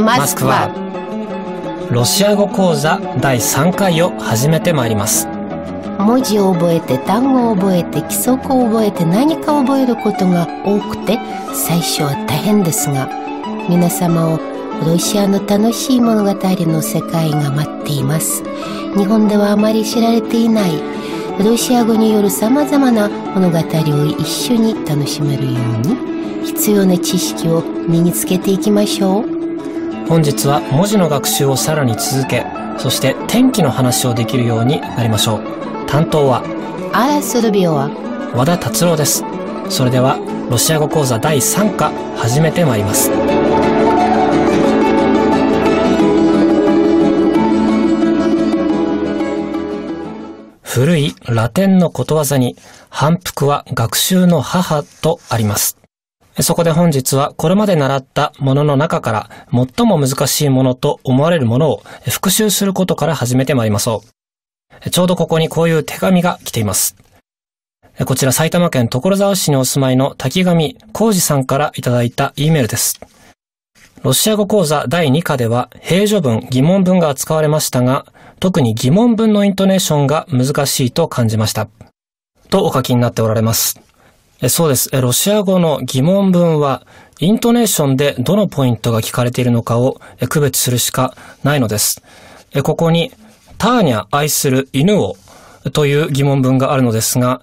マスクはロシア語講座第3回を始めてまいります文字を覚えて単語を覚えて規則を覚えて何かを覚えることが多くて最初は大変ですが皆様をロシアの楽しい物語の世界が待っています日本ではあまり知られていないロシア語によるさまざまな物語を一緒に楽しめるように必要な知識を身につけていきましょう本日は文字の学習をさらに続け、そして天気の話をできるようになりましょう。担当は、アラスルビオは、和田達郎です。それでは、ロシア語講座第3課、始めてまいります。古いラテンのことわざに、反復は学習の母とあります。そこで本日はこれまで習ったものの中から最も難しいものと思われるものを復習することから始めてまいりましょう。ちょうどここにこういう手紙が来ています。こちら埼玉県所沢市にお住まいの滝上浩二さんからいただいた E メールです。ロシア語講座第2課では、平序文、疑問文が扱われましたが、特に疑問文のイントネーションが難しいと感じました。とお書きになっておられます。そうです。ロシア語の疑問文は、イントネーションでどのポイントが聞かれているのかを区別するしかないのです。ここに、ターニャ愛する犬をという疑問文があるのですが、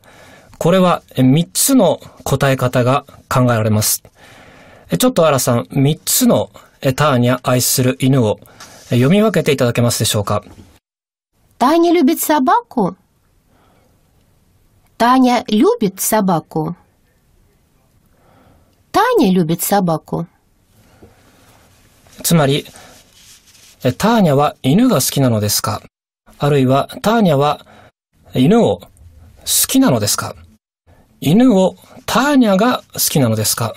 これは3つの答え方が考えられます。ちょっとアラさん、3つのターニャ愛する犬を読み分けていただけますでしょうか。ターニャ любит собаку. ターニャ любит собаку. Таня любит собаку. つまり、ターニャは犬が好きなのですかあるいは、ターニャは犬を好きなのですか犬をターニャが好きなのですか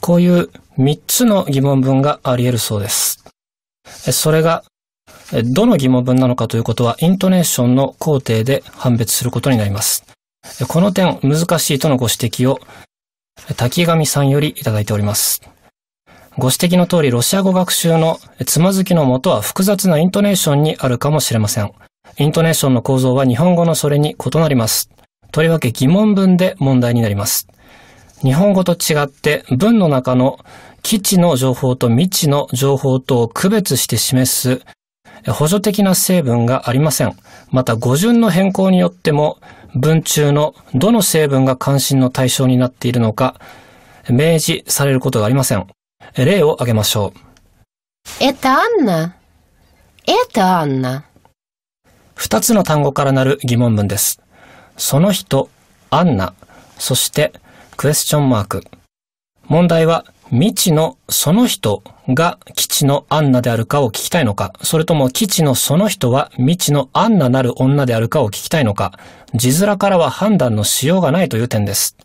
こういう3つの疑問文があり得るそうです。それが、どの疑問文なのかということは、イントネーションの工程で判別することになります。この点、難しいとのご指摘を滝上さんよりいただいております。ご指摘の通り、ロシア語学習のつまずきのもとは複雑なイントネーションにあるかもしれません。イントネーションの構造は日本語のそれに異なります。とりわけ疑問文で問題になります。日本語と違って文の中の基地の情報と未知の情報とを区別して示す補助的な成分がありません。また語順の変更によっても文中のどの成分が関心の対象になっているのか、明示されることがありません。例を挙げましょう。えたあんな。えたあんな。二つの単語からなる疑問文です。その人、アンナ、そして、クエスチョンマーク。問題は、未知のその人が基地のアンナであるかを聞きたいのか、それとも基地のその人は未知のアンナなる女であるかを聞きたいのか、字面からは判断のしようがないという点です。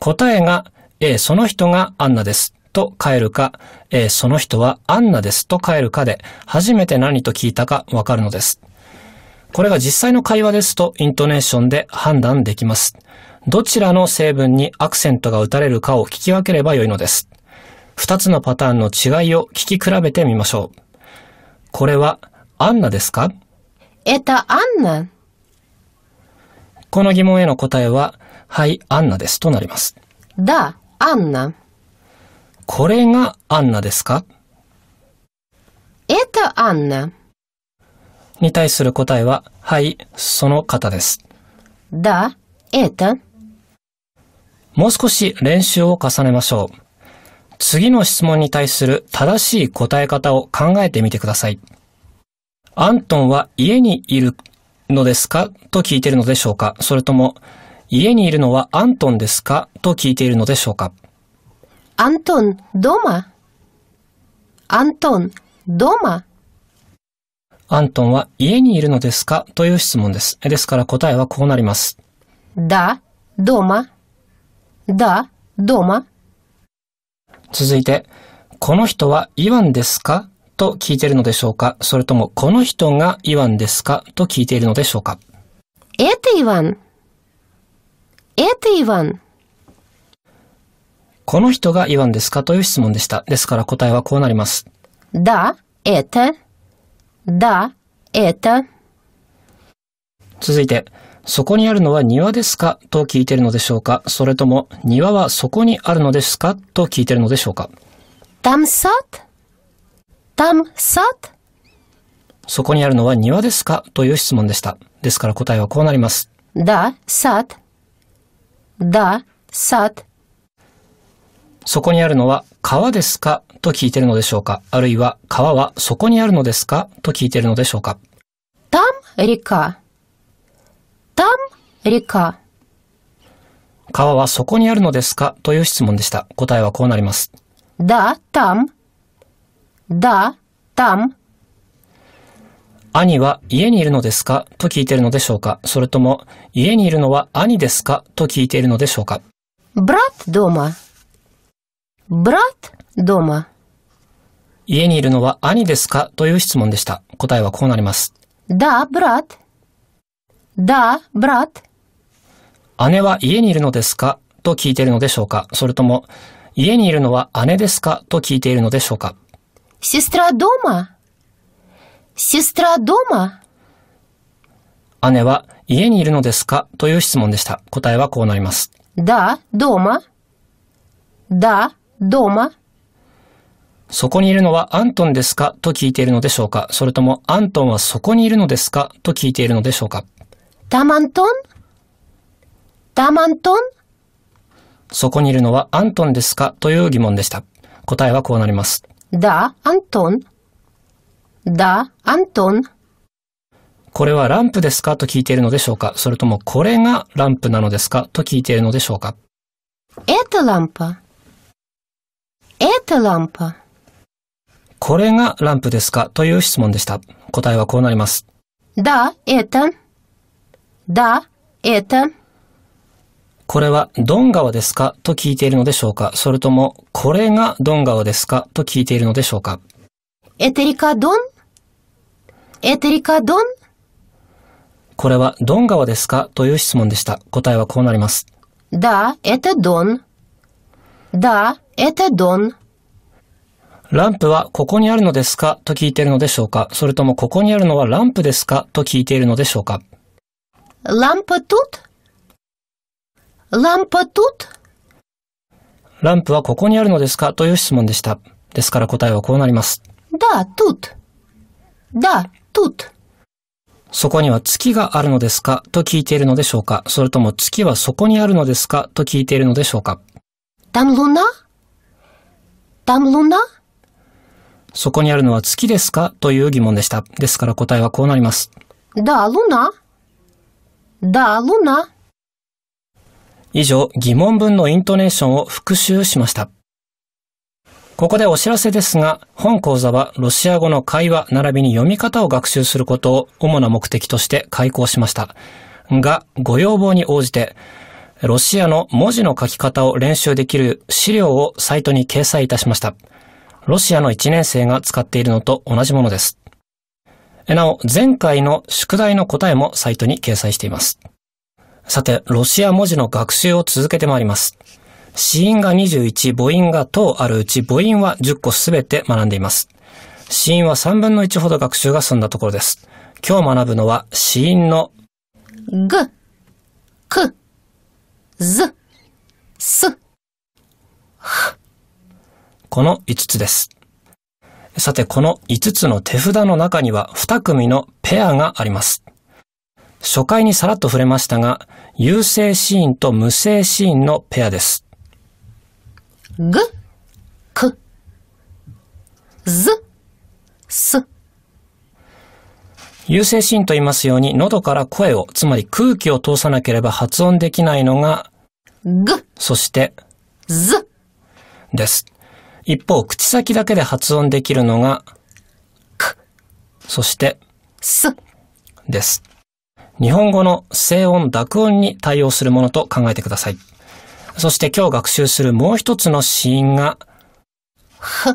答えが、A その人がアンナです。と変えるか、A その人はアンナですと変えるかで、初めて何と聞いたかわかるのです。これが実際の会話ですと、イントネーションで判断できます。どちらの成分にアクセントが打たれるかを聞き分ければよいのです。二つのパターンの違いを聞き比べてみましょう。これは、アンナですかえた、アンナ。この疑問への答えは、はい、アンナですとなります。だ、アンナ。これがアンナですかえた、アンナ。に対する答えは、はい、その方です。だ、えた。もう少し練習を重ねましょう。次の質問に対する正しい答え方を考えてみてください。アントンは家にいるのですかと聞いているのでしょうかそれとも、家にいるのはアントンですかと聞いているのでしょうかアントン、ドマ。アントン、ドマ。アントンは家にいるのですかという質問です。ですから答えはこうなります。だ、ドマ。だ、ど д 続いて、この人はイワンですかと聞いているのでしょうかそれとも、この人がイワンですかと聞いているのでしょうかえ т о Иван. Это この人がイワンですかという質問でした。ですから答えはこうなります。だ、え это. д 続いて、そこにあるのは庭ですかと聞いているのでしょうかそれとも、庭はそこにあるのですかと聞いているのでしょうかそこにあるのは庭ですかという質問でした。ですから答えはこうなります。そこにあるのは川ですかと聞いているのでしょうかあるいは川はそこにあるのですかと聞いているのでしょうか там река? 川はそこにあるのですかという質問でした。答えはこうなります。だ、たん。だ、たん。兄は家にいるのですかと聞いているのでしょうかそれとも、家にいるのは兄ですかと聞いているのでしょうかブラッドマ。ブラッドマ。家にいるのは兄ですかという質問でした。答えはこうなります。だ、ブラッド。だ、а б р 姉は家にいるのですかと聞いているのでしょうかそれとも、家にいるのは姉ですかと聞いているのでしょうかシストラドーマシストラドーマ姉は家にいるのですかという質問でした。答えはこうなります。だ、а дома. ー а そこにいるのはアントンですかと聞いているのでしょうかそれともアントンはそこにいるのですかと聞いているのでしょうかダマントンダマントンそこにいるのはアントンですかという疑問でした。答えはこうなります。ダ・アントン。ダ・アントン。これはランプですかと聞いているのでしょうかそれともこれがランプなのですかと聞いているのでしょうかエ т о лампа. Это л これがランプですかという質問でした。答えはこうなります。だ、э т ン。Да, это. これはドン川ですかと聞いているのでしょうかそれとも、これがドン川ですかと聞いているのでしょうかエテリカ е к エテリカ э т これはドン川ですかという質問でした。答えはこうなります。だ、а это Дон. Да, ランプはここにあるのですかと聞いているのでしょうかそれともここにあるのはランプですかと聞いているのでしょうか лампа тут? лампа тут? ランプはここにあるのですかという質問でした。ですから答えはこうなります。だ、だ、そこには月があるのですかと聞いているのでしょうかそれとも月はそこにあるのですかと聞いているのでしょうかそこにあるのは月ですかという疑問でした。ですから答えはこうなります。だ、だ、а л 以上、疑問文のイントネーションを復習しました。ここでお知らせですが、本講座はロシア語の会話並びに読み方を学習することを主な目的として開講しました。が、ご要望に応じて、ロシアの文字の書き方を練習できる資料をサイトに掲載いたしました。ロシアの1年生が使っているのと同じものです。なお、前回の宿題の答えもサイトに掲載しています。さて、ロシア文字の学習を続けてまいります。子音が21、母音が等あるうち、母音は10個すべて学んでいます。子音は3分の1ほど学習が済んだところです。今日学ぶのは、子音の、ぐ、く、ず、す、この5つです。さて、この5つの手札の中には2組のペアがあります。初回にさらっと触れましたが、優勢シーンと無性シーンのペアです。ぐ、く、ず、す。優勢シーンと言いますように、喉から声を、つまり空気を通さなければ発音できないのが、ぐ、そして、ず、です。一方、口先だけで発音できるのが、く、そして、す、です。日本語の声音、濁音に対応するものと考えてください。そして今日学習するもう一つの子音が、ふ、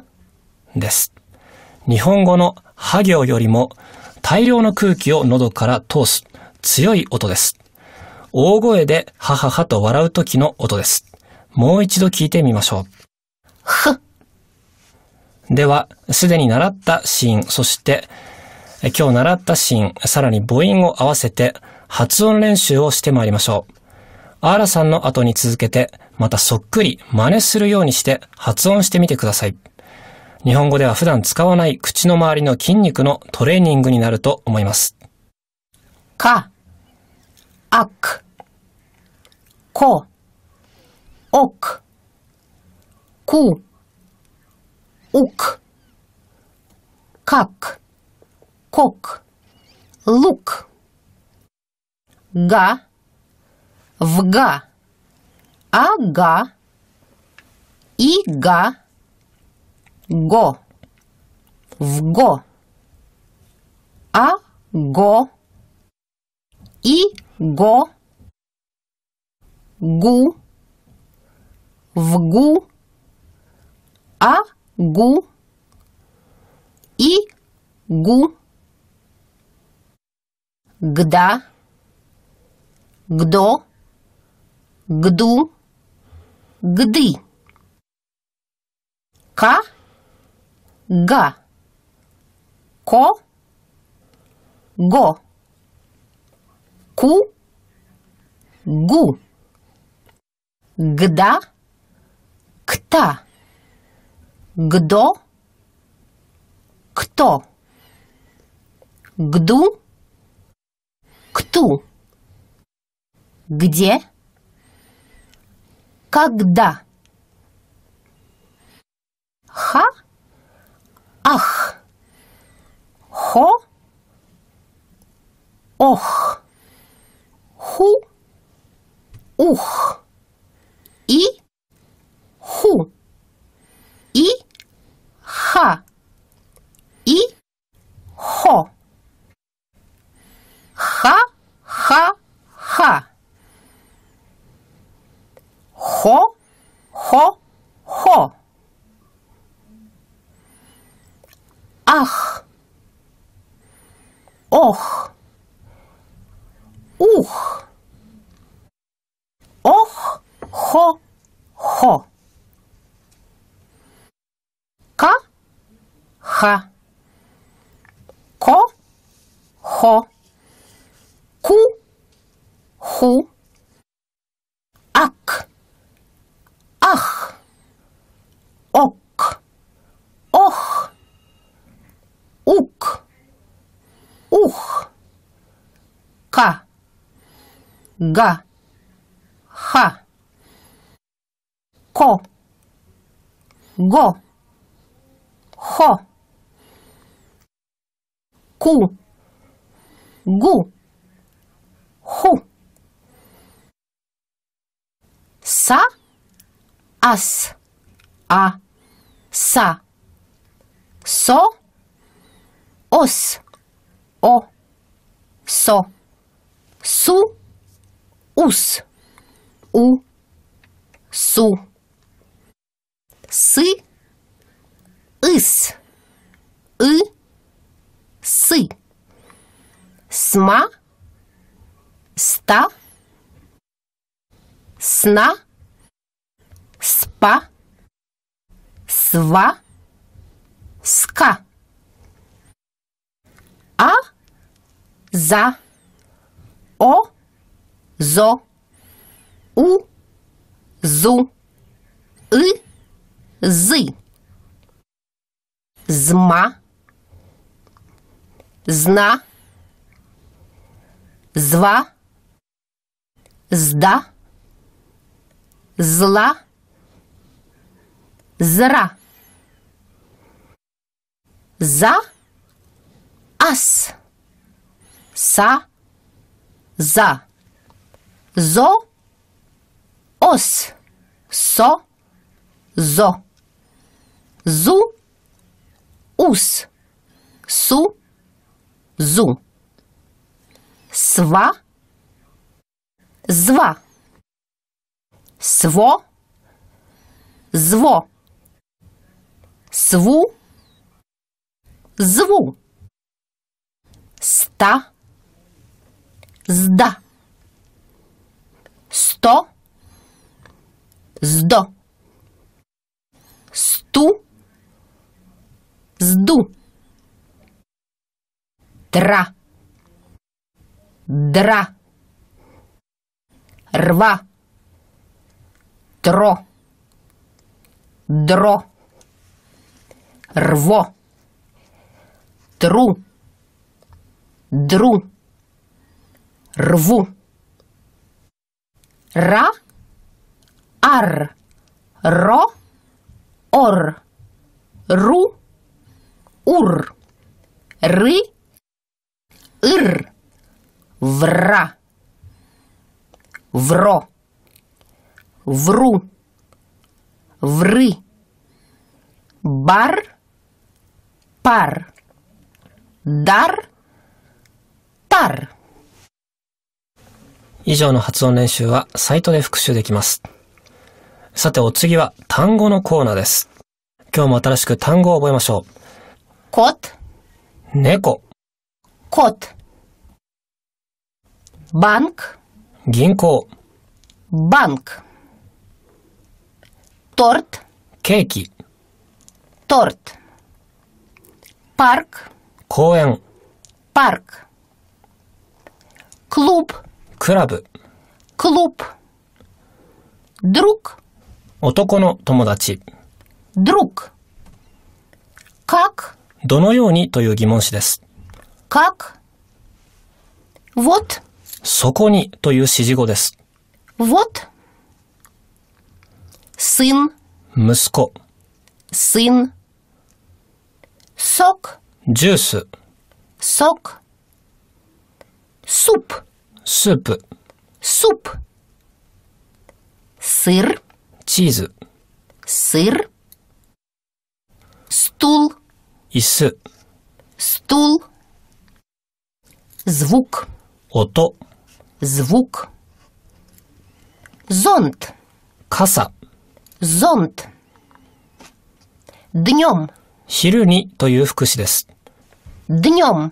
です。日本語のは行よりも大量の空気を喉から通す強い音です。大声ではははと笑う時の音です。もう一度聞いてみましょう。では、すでに習ったシーン、そして、今日習ったシーン、さらに母音を合わせて、発音練習をしてまいりましょう。アーラさんの後に続けて、またそっくり真似するようにして発音してみてください。日本語では普段使わない口の周りの筋肉のトレーニングになると思います。か、あく、こ、おく、く、ук, как, кок, лук, га, вга, ага, ига, го, вго, а го, и го, гу, в гу, а гу и гу, гда, гдо, гду, гды, ка, га, ко, го, ку, гу, гда, кта. Гдо? Кто? Гду? Кту? Где? Когда? Ха? Ах? Хо? Ох? Ху? Ух? И? Ху? И? Х и хо. Ха-ха-ха. Хо-хо-хо. Ах. Ох. Ух. Ох-хо-хо. ха. Ко, хо. Ку, ху. Ак, ах. Ок, ох. Ук, ух. Ка, га, ха. Ко, го, хо ку, гу, ху. Са, ас, а, са. Со, ос, о, со. Су, ус, у, су. Сы, ыс, и, сы. Сма, ста, сна, спа, сва, ска. А, за, о, зо, у, зу, и, зы. Зма, зна, зва, зда, зла, зра, за, ас, са, за, зо, ос, со, зо, зу, ус, су, зу. Сва, зва. Сво, зво. Сву, зву. Ста, зда. Сто, здо. Сту, сду Тра. Дра. Рва. Тро. Дро. Рво. Тру. Дру. Рву. Ра. Ар. Ро. Ор. Ру. Ур. Ры. Ир. Вра. Вро. Вру. Вры. Бар. Пар. Дар. Пар. 以上の発音練習はサイトで復習できます。さてお次は単語のコーナーです。今日も新しく単語を覚えましょう。コッ猫。кот. Банк. 銀行 банк. Торт. ケーキ Торт. Парк. 公園 Парк. Клуб. クラブ Клуб. Друг. 男の友達 Друг. Как? どのようにという疑問詞です как, вот. そこにという指示語です。вот. сын. 息子。сын. сок. ジュース。сок. суп. スープ。суп. сыр. チーズ。сыр. стул. 椅子。стул. звук, 音、звук, зонт, 傘、зонт. Днем, 昼にという副詞です。днем,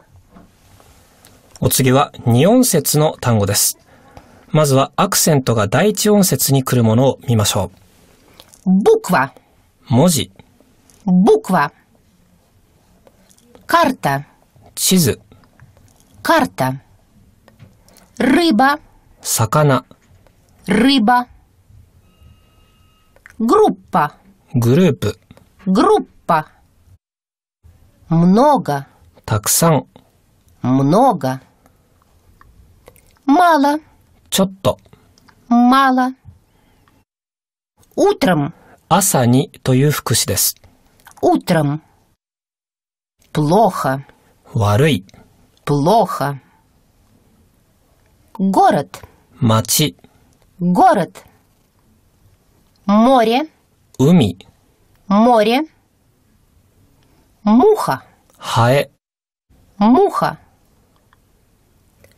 お次は二音節の単語です。まずはアクセントが第一音節に来るものを見ましょう。у ク в 文字、б ク к カルタ。地図、Карта. Рыба. Сакана. Рыба. Группа. Группа. Группа. Много. Таксан. Много. Мало. Чотто. Мало. Утром. тою утром Плохо. 悪い。плохо. Город. Мачи. Город. Море. Уми. Море. Муха. Хае. Муха.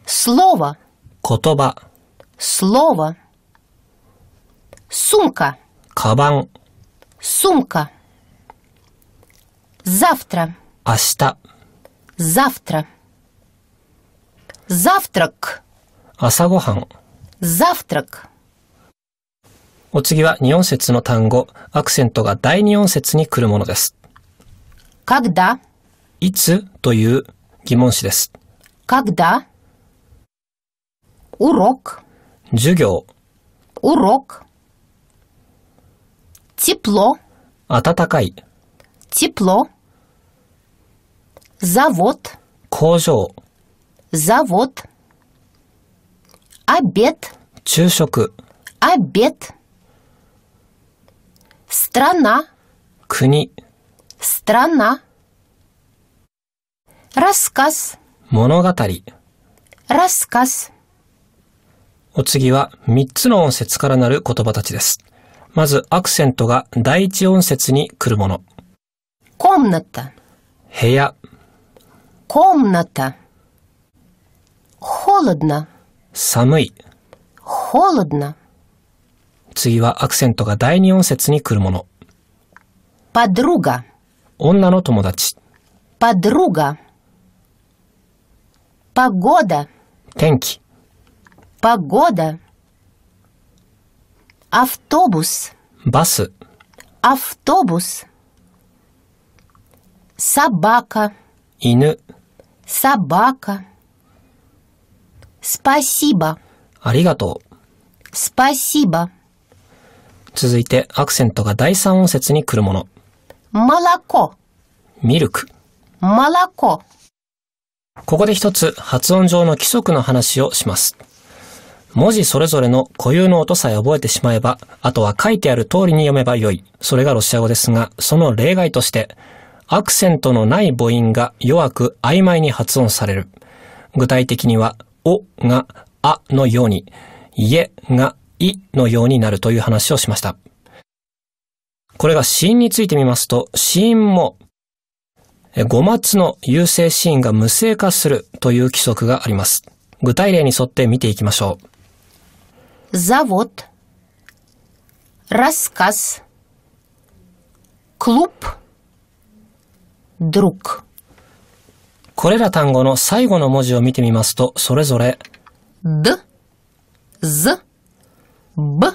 Слово. Котоба. Слово. Сумка. Кабан. Сумка. Завтра. Аста. Завтра. завтрак 朝ごはん завтрак お次は二音節の単語、アクセントが第二音節に来るものです。когда いつという疑問詞です。когда урок 授業 урок тепло 暖かい тепло завод 工場 завод, обед, 昼食、обед, страна, 国、страна, рассказ, 物語。рассказ, お次は3つの音節からなる言葉たちです。まずアクセントが第一音節に来るもの。комната, 部屋、комната, холодно. 寒い。холодно. 次はアクセントが第二音節に来るもの。подруга. 女の友達。подруга. погода. 天気。погода. автобус. バス。автобус. собака. 犬。собака. Спасибо. ありがとう。Спасибо. 続いて、アクセントが第三音節に来るもの。マラコ。ミルク。マラコ。ここで一つ発音上の規則の話をします。文字それぞれの固有の音さえ覚えてしまえば、あとは書いてある通りに読めばよい。それがロシア語ですが、その例外として、アクセントのない母音が弱く曖昧に発音される。具体的には、おがあのように、いえがいのようになるという話をしました。これが死因についてみますと、死因も、五末の優勢死因が無性化するという規則があります。具体例に沿って見ていきましょう。завод, рассказ, клуб, друг これら単語の最後の文字を見てみますと、それぞれ、d, z, b,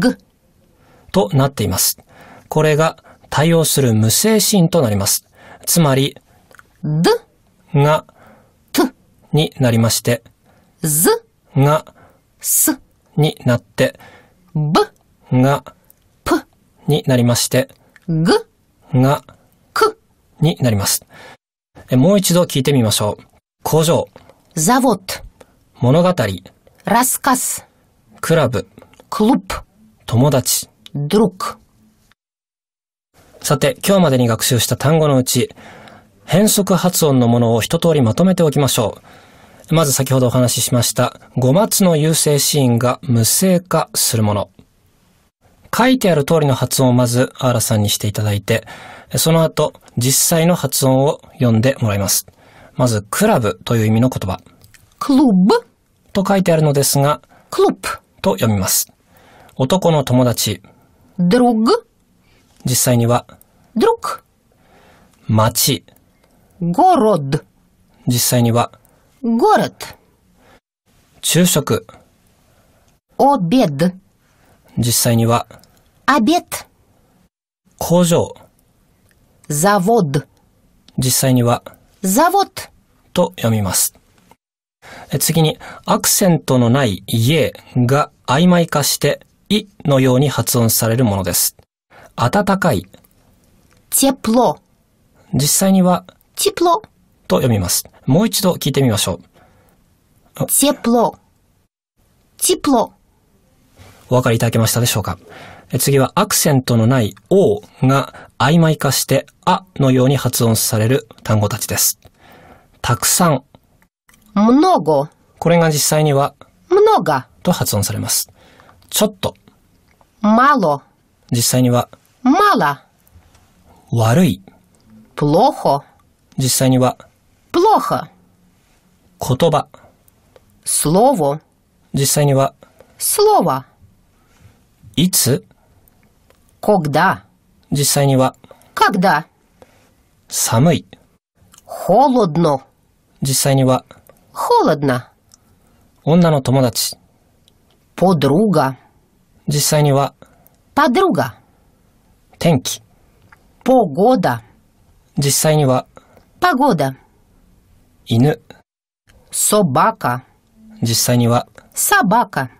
g となっています。これが対応する無声シーンとなります。つまり、d が t になりまして、z が s になって、b が p になりまして、g が k になります。もう一度聞いてみましょう。工場。ザボット。物語。ラスカス。クラブ。クルップ。友達。ドロック。さて、今日までに学習した単語のうち、変則発音のものを一通りまとめておきましょう。まず先ほどお話ししました、5末の優勢シーンが無声化するもの。書いてある通りの発音をまず、アーラさんにしていただいて、その後、実際の発音を読んでもらいます。まず、クラブという意味の言葉。クルブと書いてあるのですが、クルプと読みます。男の友達。ドログ実際には、ドロク町。ゴロド実際には、ゴロド昼食。オベド実際には、обед. 工場 завод. 実際には завод と読みます。次に、アクセントのない家が曖昧化して、いのように発音されるものです。暖かい。チェプロ。実際には、チプロ。と読みます。もう一度聞いてみましょう。チェプロ。チプロ。お分かりいただけましたでしょうか次はアクセントのない O が曖昧化してあのように発音される単語たちです。たくさん。много。これが実際には много と発音されます。ちょっと。m a 実際には m a 悪い。плохо。実際には плохо。言葉。слово。実際には слово。いつ Когда? 実際には Когда? 寒い Холодно. 実際には Холодно. 女の友達 Подруга. 実際には Подруга. 天気 Погода. 実際には Погода. 犬 Собака. 実際には Собака.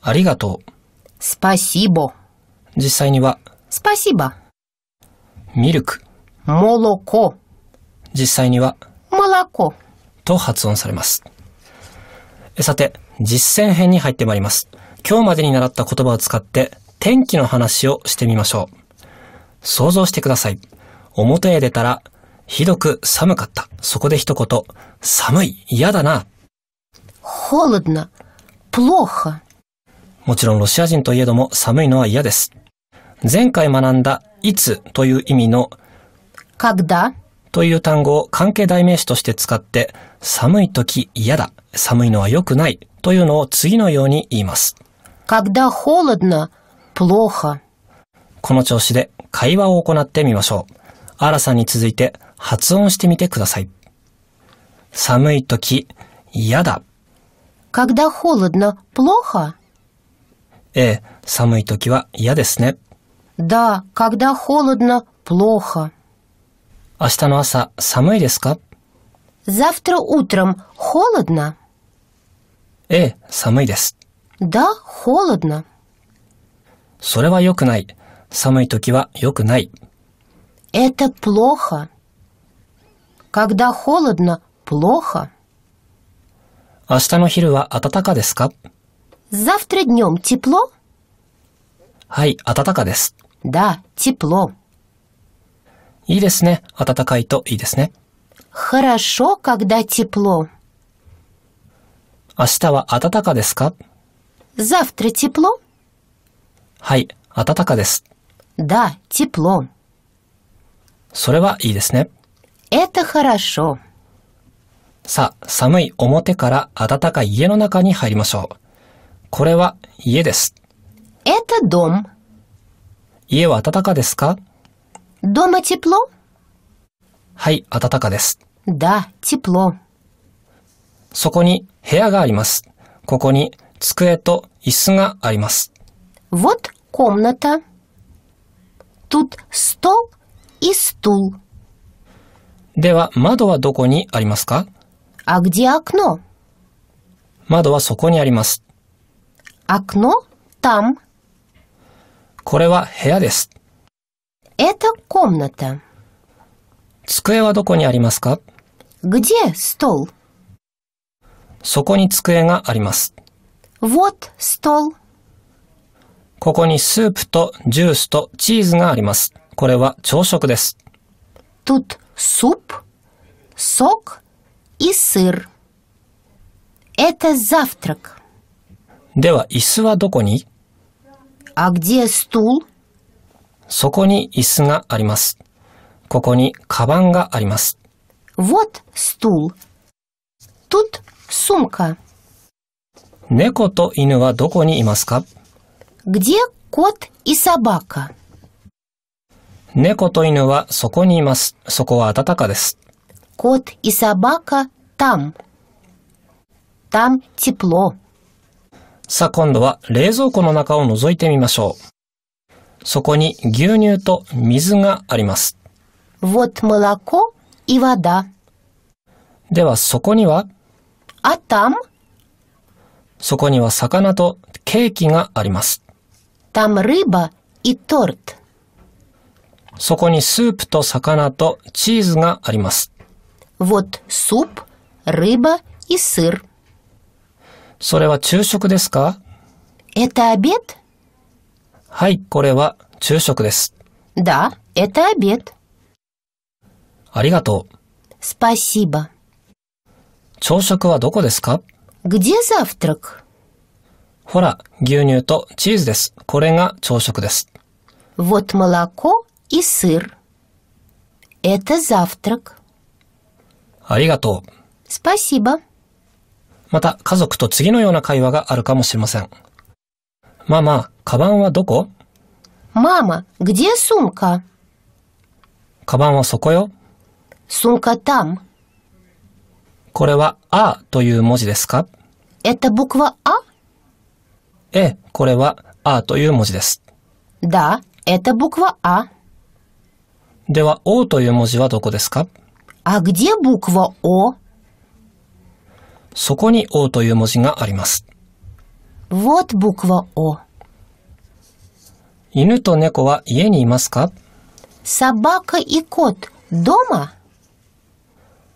ありがとう Спасибо. 実際には、スパシバ。ミルク、モロコ、実際には、モラコ、と発音されます。さて、実践編に入ってまいります。今日までに習った言葉を使って、天気の話をしてみましょう。想像してください。表へ出たら、ひどく寒かった。そこで一言、寒い、嫌だな。холодно, плохо。もちろんロシア人といえども寒いのは嫌です。前回学んだいつという意味のか о だという単語を関係代名詞として使って寒い時嫌だ、寒いのは良くないというのを次のように言います。когда холодно, плохо この調子で会話を行ってみましょう。アラさんに続いて発音してみてください。寒い時嫌だ。когда холодно, плохо ええ、寒い時は嫌ですね。Да, когда холодно, плохо. Аста но деска? Завтра утром холодно? Э, самой дес. Да, холодно. Это плохо. Когда холодно, плохо. 明日の昼は暖かですか Завтра днем тепло? はい、暖かです。だ、а т е いいですね。暖かいといいですね。明日は暖かですかはい、暖かです。だ、а т е それはいいですね。え т о х о р さあ、寒い表から暖かい家の中に入りましょう。これは家です。Это дом. 家は暖かですか Дома тепло? はい、暖かです。Да, тепло. そこに部屋があります。ここに机と椅子があります。Вот комната. Тут стол и стул. では、窓はどこにありますか А где окно? 窓はそこにあります。Окно там. これは部屋です。Это комната. 机はどこにありますか Где стол? そこに机があります。Вот стол. ここにスープとジュースとチーズがあります。これは朝食です。Тут суп, сок и сыр. Это завтрак. では、椅子はどこに А где стул? そこに椅子があります。ここにカバンがあります。Вот стул. Тут сумка. 猫と犬はどこにいますか Где кот и собака? 猫と犬はそこにいます。そこは暖かです。Кот и собака там. Там тепло. さあ今度は冷蔵庫の中を覗いてみましょう。そこに牛乳と水があります。Вот молоко и вода. ではそこには А там? そこには魚とケーキがあります。Там рыба и торт. そこにスープと魚とチーズがあります。Вот суп, рыба и сыр. それは昼食ですか Это обед? はい、これは昼食です。Да, это обед. ありがとう。Спасибо. 朝食はどこですか Где завтрак? ほら、牛乳とチーズです。これが朝食です。Вот молоко и сыр. Это завтрак. ありがとう。Спасибо. また、家族と次のような会話があるかもしれません。ママ、カバンはどこママ、グ а где с カカバンはそこよ。スンカタム。これは、あという文字ですかえ т о б у ええ、これは、あという文字です。だ、えた т о はア。では、おという文字はどこですかあ、グ д е буква そこに O という文字があります。犬と猫は家にいますか и кот дома?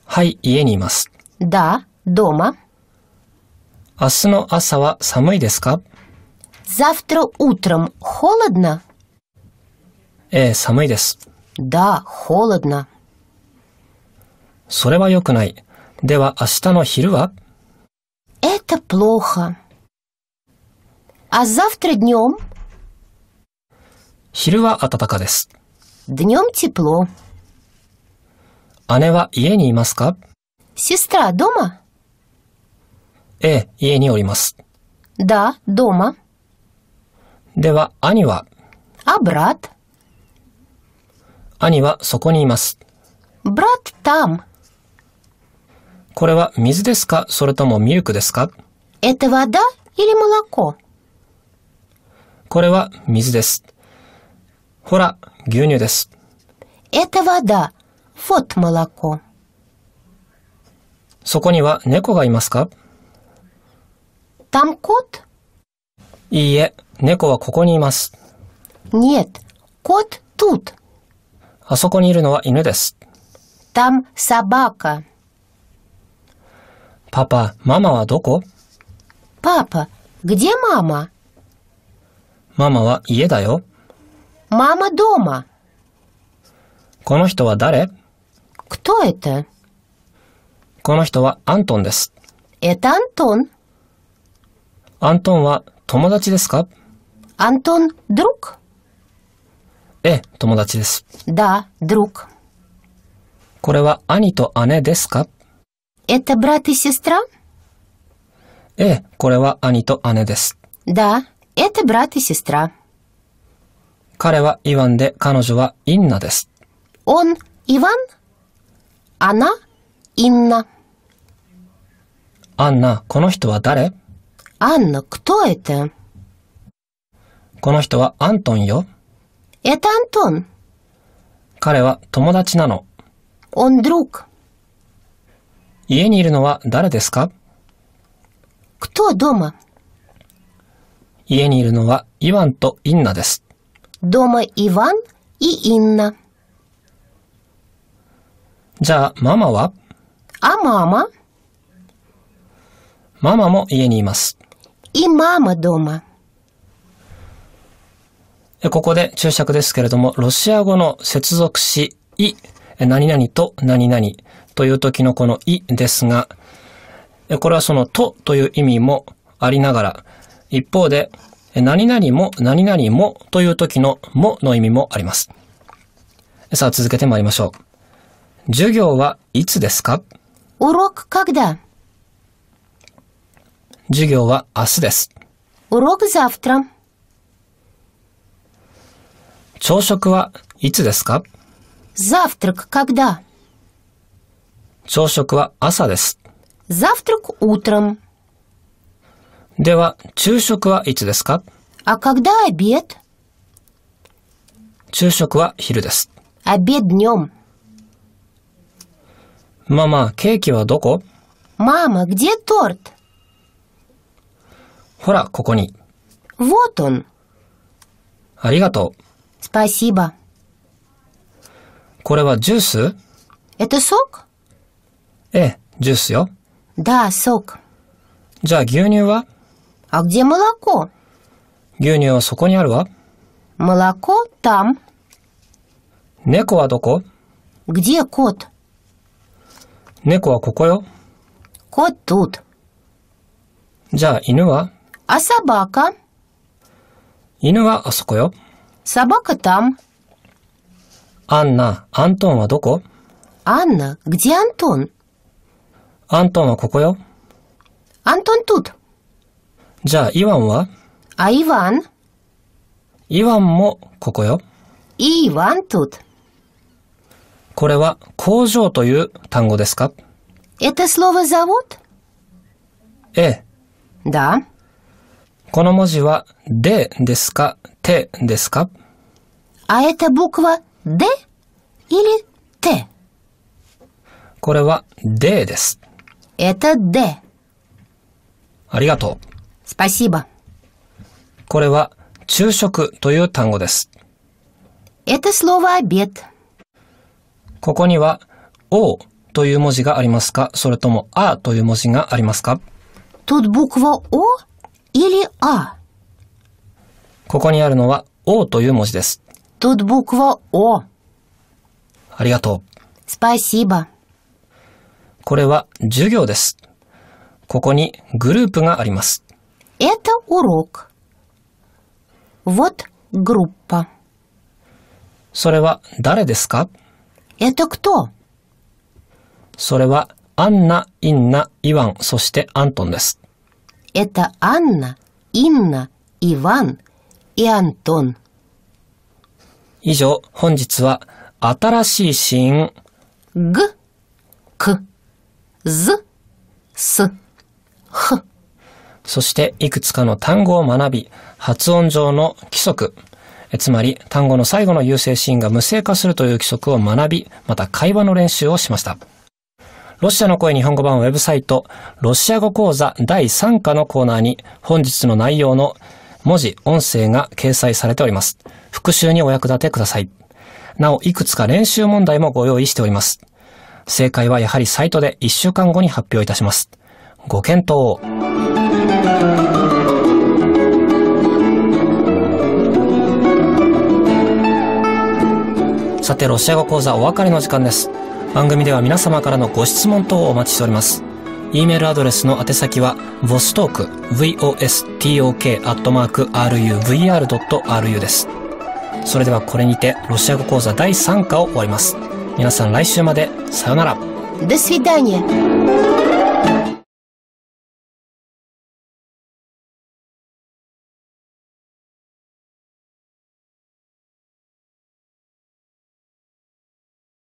はい、家にいます。дома. 明日の朝は寒いですか Завтра утром холодно? ええ、寒いです。холодно. それは良くない。では明日の昼は плохо. А завтра днем? 昼は暖かです。Днем тепло. 姉は家にいますか Сестра дома? ええ、家におります。Да, дома. では、兄は、А брат? 兄はそこにいます。Брат там. これは水ですかそれともミルクですか Это вода или молоко? これは水です。ほら、牛乳です。Это вода. Вот молоко. そこには猫がいますか Там кот? いいえ、猫はここにいます。Нет, кот тут. あそこにいるのは犬です。Там собака. パパ、ママはどこ Папа, где мама? ママは家だよ。Мама дома. この人は誰 Кто это? この人はアントンです。Это Антон. アントンは友達ですか Антон друг? ええ、友達です。Да, друг. これは兄と姉ですか Это брат и сестра? ええ、これは兄と姉です。だ、а это брат и сестра. 彼はイワンで彼女はインナです。Он Иван, она Инна. アンナ、この人は誰アンナ、кто это? この人はアントンよ。Это Антон. 彼は友達なの。Он друг. 家にいるのは誰ですか Кто дома? 家にいるのはイワンとインナです。Дома Иван и Инна. じゃあ、ママはあ、ママママも家にいます。い、ママどま。ここで注釈ですけれども、ロシア語の接続詞、い、何々と何々という時のこのいですが、これはそのとという意味もありながら、一方で、何々も何々もという時のもの意味もあります。さあ続けて参りましょう。授業はいつですか у ろくか к だ。授業は明日です。у ろくざふたら。朝食はいつですかざふた т р а к 朝食は朝です。Завтрак утром. では、昼食はいつですか А когда обед? 昼食は昼です。Обед днем. ママ、ケーキはどこ Мама, где торт? ほら、ここに。Вот он. ありがとう。Спасибо. これはジュース Это сок? ええ、ジュースよ。Да, сок. сок. じゃあ牛乳は А где молоко? 牛乳はそこにあるわ。Молоко там. 猫はどこ Где кот? 猫はここよ。Кот тут. じゃあ犬は А собака? 犬はあそこよ。Собака а там. アンナ、アントンはどこ а Анна, где Антон? アントンはここよ。アントントゥじゃあ、イワンはあ、イワンイワンもここよ。イワントゥこれは工場という単語ですかえたすろわざわ о ええ。だ。この文字は、でですか、てですかあえ т 僕は、で、いり、て。これは、でです。Это ありがとう。スパ а с и これは昼食という単語です。Это слово обед. ここには O という文字がありますかそれとも A という文字がありますか Тут буква или ここにあるのは O という文字です。Тут буква ありがとう。スパ а с и これは授業です。ここにグループがあります。Это урок. Вот группа. それは誰ですか Это кто? それはアンナ、インナ、イワン、そしてアントンです。Это Анна, Инна, Иван и Антон. 以上、本日は新しいシーン、ぐ、く、ず、す、ふ。そして、いくつかの単語を学び、発音上の規則、つまり単語の最後の優勢シーンが無声化するという規則を学び、また会話の練習をしました。ロシアの声日本語版ウェブサイト、ロシア語講座第3課のコーナーに本日の内容の文字、音声が掲載されております。復習にお役立てください。なお、いくつか練習問題もご用意しております。正解はやはりサイトで1週間後に発表いたします。ご検討を。さて、ロシア語講座お別れの時間です。番組では皆様からのご質問等をお待ちしております。e メールアドレスの宛先は、vostok, vostok, アットマーク、ruvr.ru です。それではこれにて、ロシア語講座第3課を終わります。皆さん来週までさよなら。До свидания.